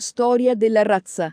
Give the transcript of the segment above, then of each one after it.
Storia della razza.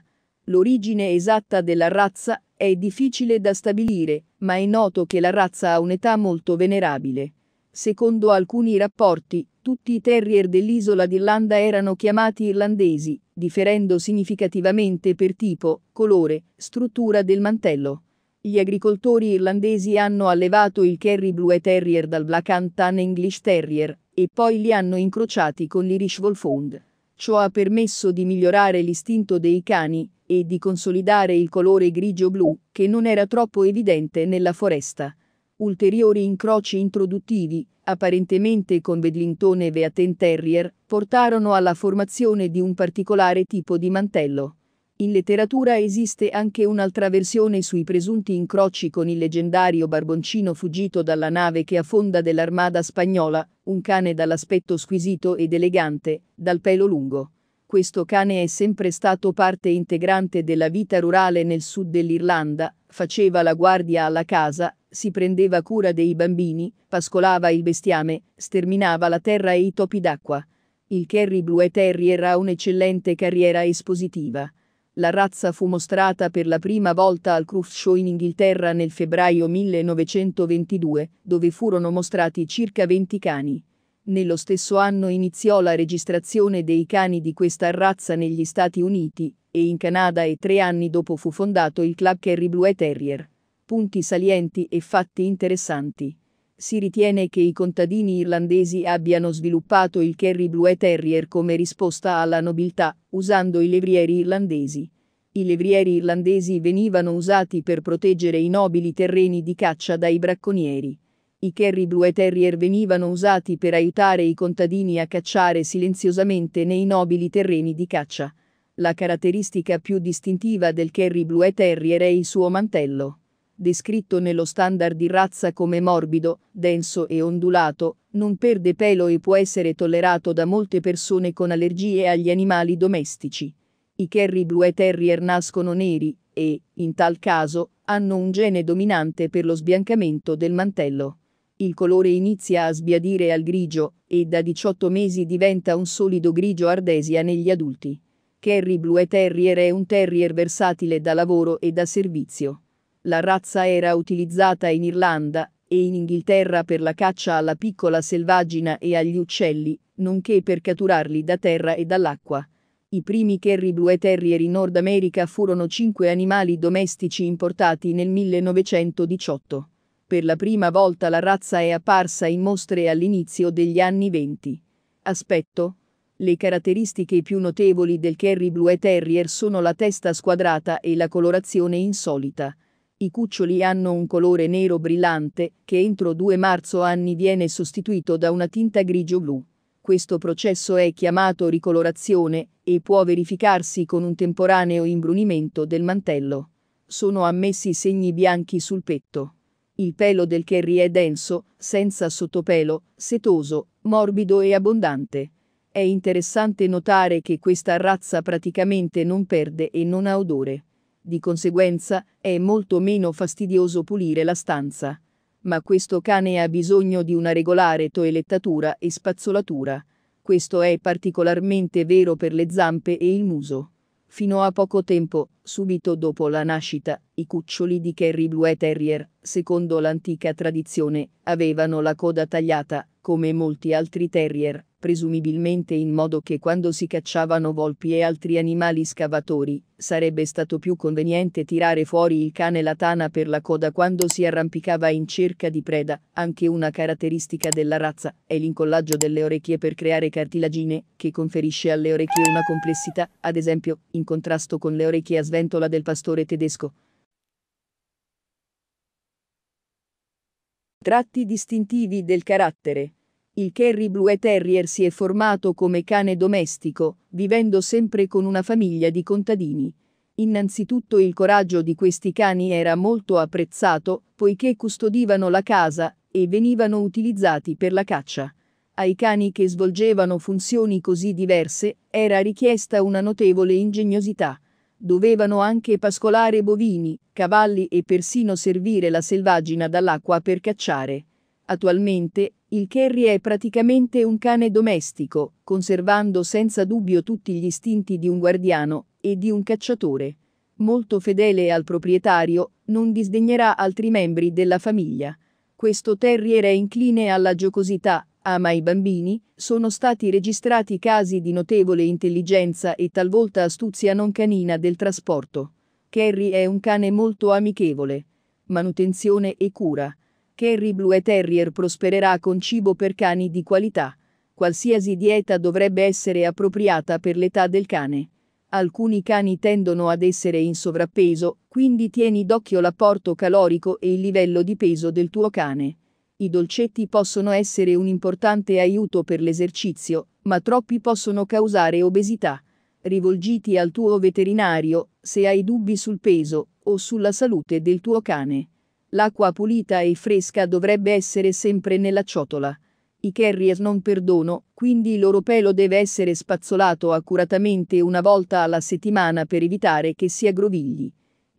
L'origine esatta della razza è difficile da stabilire, ma è noto che la razza ha un'età molto venerabile. Secondo alcuni rapporti, tutti i terrier dell'isola d'Irlanda erano chiamati irlandesi, differendo significativamente per tipo, colore, struttura del mantello. Gli agricoltori irlandesi hanno allevato il Kerry Blue Terrier dal Black Antan English Terrier e poi li hanno incrociati con l'Irish Wolfhound. Ciò ha permesso di migliorare l'istinto dei cani e di consolidare il colore grigio-blu, che non era troppo evidente nella foresta. Ulteriori incroci introduttivi, apparentemente con Bedlington e Beaten Terrier, portarono alla formazione di un particolare tipo di mantello. In letteratura esiste anche un'altra versione sui presunti incroci con il leggendario barboncino fuggito dalla nave che affonda dell'armada spagnola, un cane dall'aspetto squisito ed elegante, dal pelo lungo. Questo cane è sempre stato parte integrante della vita rurale nel sud dell'Irlanda, faceva la guardia alla casa, si prendeva cura dei bambini, pascolava il bestiame, sterminava la terra e i topi d'acqua. Il Kerry Blue Terrier ha un'eccellente carriera espositiva. La razza fu mostrata per la prima volta al Cruft Show in Inghilterra nel febbraio 1922, dove furono mostrati circa 20 cani. Nello stesso anno iniziò la registrazione dei cani di questa razza negli Stati Uniti e in Canada e tre anni dopo fu fondato il club Kerry Blue Terrier. Punti salienti e fatti interessanti si ritiene che i contadini irlandesi abbiano sviluppato il Kerry Blue Terrier come risposta alla nobiltà, usando i levrieri irlandesi. I levrieri irlandesi venivano usati per proteggere i nobili terreni di caccia dai bracconieri. I Kerry Blue Terrier venivano usati per aiutare i contadini a cacciare silenziosamente nei nobili terreni di caccia. La caratteristica più distintiva del Kerry Blue Terrier è il suo mantello descritto nello standard di razza come morbido, denso e ondulato, non perde pelo e può essere tollerato da molte persone con allergie agli animali domestici. I Kerry Blue Terrier nascono neri e, in tal caso, hanno un gene dominante per lo sbiancamento del mantello. Il colore inizia a sbiadire al grigio e da 18 mesi diventa un solido grigio ardesia negli adulti. Kerry Blue Terrier è un terrier versatile da lavoro e da servizio la razza era utilizzata in Irlanda e in Inghilterra per la caccia alla piccola selvaggina e agli uccelli, nonché per catturarli da terra e dall'acqua. I primi Kerry Blue Terrier in Nord America furono cinque animali domestici importati nel 1918. Per la prima volta la razza è apparsa in mostre all'inizio degli anni 20. Aspetto. Le caratteristiche più notevoli del Kerry Blue Terrier sono la testa squadrata e la colorazione insolita. I cuccioli hanno un colore nero brillante che entro 2 marzo anni viene sostituito da una tinta grigio-blu. Questo processo è chiamato ricolorazione e può verificarsi con un temporaneo imbrunimento del mantello. Sono ammessi segni bianchi sul petto. Il pelo del Kerry è denso, senza sottopelo, setoso, morbido e abbondante. È interessante notare che questa razza praticamente non perde e non ha odore. Di conseguenza, è molto meno fastidioso pulire la stanza. Ma questo cane ha bisogno di una regolare toelettatura e spazzolatura. Questo è particolarmente vero per le zampe e il muso. Fino a poco tempo, subito dopo la nascita, i cuccioli di Kerry Blue Terrier, secondo l'antica tradizione, avevano la coda tagliata, come molti altri terrier, presumibilmente in modo che quando si cacciavano volpi e altri animali scavatori, sarebbe stato più conveniente tirare fuori il cane la tana per la coda quando si arrampicava in cerca di preda, anche una caratteristica della razza, è l'incollaggio delle orecchie per creare cartilagine, che conferisce alle orecchie una complessità, ad esempio, in contrasto con le orecchie a sventola del pastore tedesco. Tratti distintivi del carattere il Kerry Blue Terrier si è formato come cane domestico, vivendo sempre con una famiglia di contadini. Innanzitutto il coraggio di questi cani era molto apprezzato, poiché custodivano la casa e venivano utilizzati per la caccia. Ai cani che svolgevano funzioni così diverse era richiesta una notevole ingegnosità. Dovevano anche pascolare bovini, cavalli e persino servire la selvaggina dall'acqua per cacciare. Attualmente, il Kerry è praticamente un cane domestico, conservando senza dubbio tutti gli istinti di un guardiano e di un cacciatore. Molto fedele al proprietario, non disdegnerà altri membri della famiglia. Questo terrier è incline alla giocosità, ama i bambini, sono stati registrati casi di notevole intelligenza e talvolta astuzia non canina del trasporto. Kerry è un cane molto amichevole. Manutenzione e cura. Kerry Blue Terrier prospererà con cibo per cani di qualità. Qualsiasi dieta dovrebbe essere appropriata per l'età del cane. Alcuni cani tendono ad essere in sovrappeso, quindi tieni d'occhio l'apporto calorico e il livello di peso del tuo cane. I dolcetti possono essere un importante aiuto per l'esercizio, ma troppi possono causare obesità. Rivolgiti al tuo veterinario se hai dubbi sul peso o sulla salute del tuo cane. L'acqua pulita e fresca dovrebbe essere sempre nella ciotola. I carrier non perdono, quindi il loro pelo deve essere spazzolato accuratamente una volta alla settimana per evitare che si aggrovigli.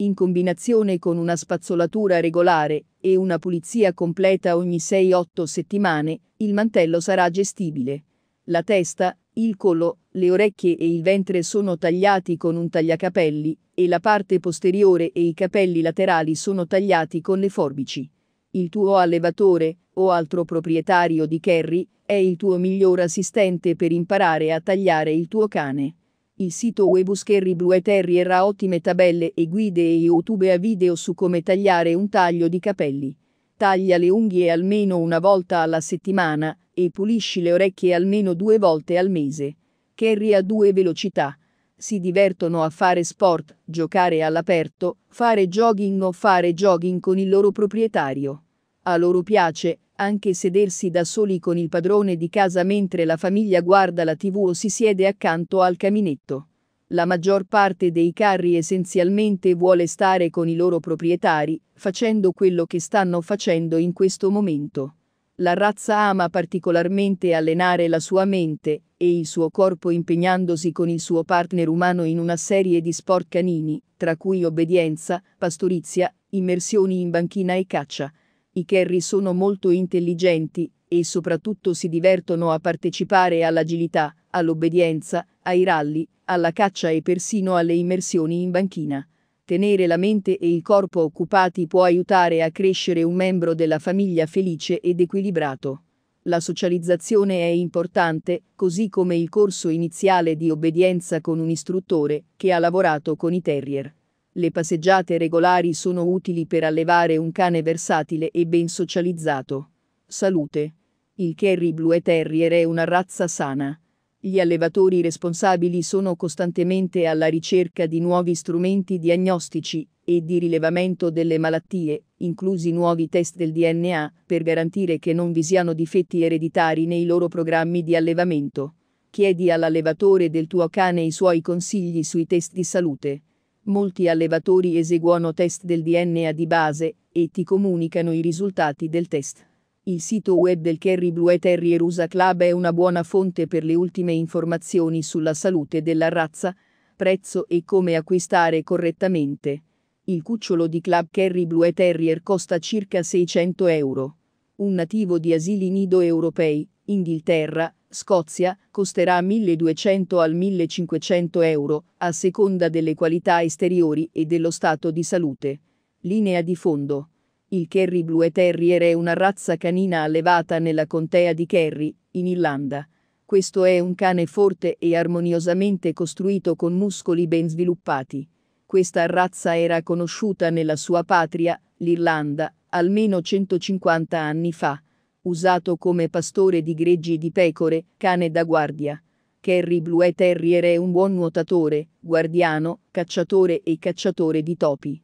In combinazione con una spazzolatura regolare e una pulizia completa ogni 6-8 settimane, il mantello sarà gestibile. La testa, il collo, le orecchie e il ventre sono tagliati con un tagliacapelli, e la parte posteriore e i capelli laterali sono tagliati con le forbici. Il tuo allevatore, o altro proprietario di Kerry, è il tuo miglior assistente per imparare a tagliare il tuo cane. Il sito Webus Kerry Blue Terrier ha ottime tabelle e guide e YouTube a video su come tagliare un taglio di capelli. Taglia le unghie almeno una volta alla settimana e pulisci le orecchie almeno due volte al mese carry a due velocità. Si divertono a fare sport, giocare all'aperto, fare jogging o fare jogging con il loro proprietario. A loro piace anche sedersi da soli con il padrone di casa mentre la famiglia guarda la tv o si siede accanto al caminetto. La maggior parte dei carri essenzialmente vuole stare con i loro proprietari, facendo quello che stanno facendo in questo momento. La razza ama particolarmente allenare la sua mente e il suo corpo impegnandosi con il suo partner umano in una serie di sport canini, tra cui obbedienza, pastorizia, immersioni in banchina e caccia. I kerry sono molto intelligenti e soprattutto si divertono a partecipare all'agilità, all'obbedienza, ai rally, alla caccia e persino alle immersioni in banchina. Tenere la mente e il corpo occupati può aiutare a crescere un membro della famiglia felice ed equilibrato. La socializzazione è importante, così come il corso iniziale di obbedienza con un istruttore che ha lavorato con i terrier. Le passeggiate regolari sono utili per allevare un cane versatile e ben socializzato. Salute. Il Kerry Blue Terrier è una razza sana. Gli allevatori responsabili sono costantemente alla ricerca di nuovi strumenti diagnostici e di rilevamento delle malattie, inclusi nuovi test del DNA, per garantire che non vi siano difetti ereditari nei loro programmi di allevamento. Chiedi all'allevatore del tuo cane i suoi consigli sui test di salute. Molti allevatori eseguono test del DNA di base e ti comunicano i risultati del test. Il sito web del Kerry Blue Terrier USA Club è una buona fonte per le ultime informazioni sulla salute della razza, prezzo e come acquistare correttamente. Il cucciolo di Club Kerry Blue Terrier costa circa 600 euro. Un nativo di asili nido europei, Inghilterra, Scozia, costerà 1200 al 1500 euro, a seconda delle qualità esteriori e dello stato di salute. Linea di fondo. Il Kerry Blue Terrier è una razza canina allevata nella contea di Kerry, in Irlanda. Questo è un cane forte e armoniosamente costruito con muscoli ben sviluppati. Questa razza era conosciuta nella sua patria, l'Irlanda, almeno 150 anni fa, usato come pastore di greggi di pecore, cane da guardia. Kerry Blue Terrier è un buon nuotatore, guardiano, cacciatore e cacciatore di topi.